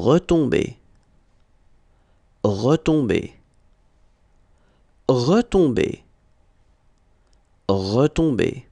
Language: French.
retomber, retomber, retomber, retomber.